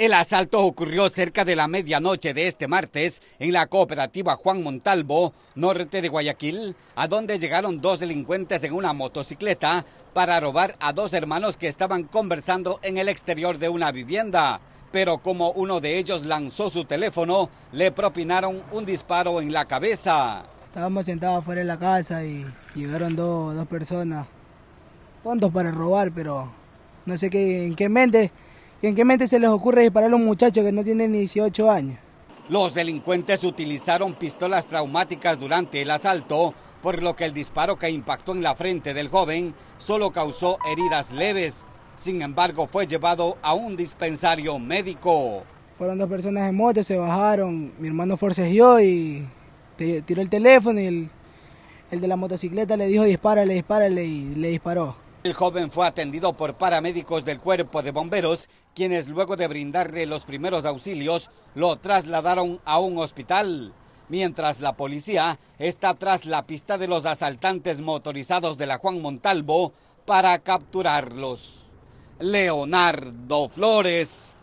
El asalto ocurrió cerca de la medianoche de este martes en la cooperativa Juan Montalvo, norte de Guayaquil, a donde llegaron dos delincuentes en una motocicleta para robar a dos hermanos que estaban conversando en el exterior de una vivienda. Pero como uno de ellos lanzó su teléfono, le propinaron un disparo en la cabeza. Estábamos sentados afuera de la casa y llegaron dos, personas, tontos para robar, pero no sé qué, en qué mente ¿Y en qué mente se les ocurre disparar a un muchacho que no tiene ni 18 años? Los delincuentes utilizaron pistolas traumáticas durante el asalto, por lo que el disparo que impactó en la frente del joven solo causó heridas leves. Sin embargo, fue llevado a un dispensario médico. Fueron dos personas en moto, se bajaron, mi hermano forcejeó y tiró el teléfono y el, el de la motocicleta le dijo dispárale, dispárale y le disparó. El joven fue atendido por paramédicos del cuerpo de bomberos, quienes luego de brindarle los primeros auxilios lo trasladaron a un hospital, mientras la policía está tras la pista de los asaltantes motorizados de la Juan Montalvo para capturarlos. Leonardo Flores,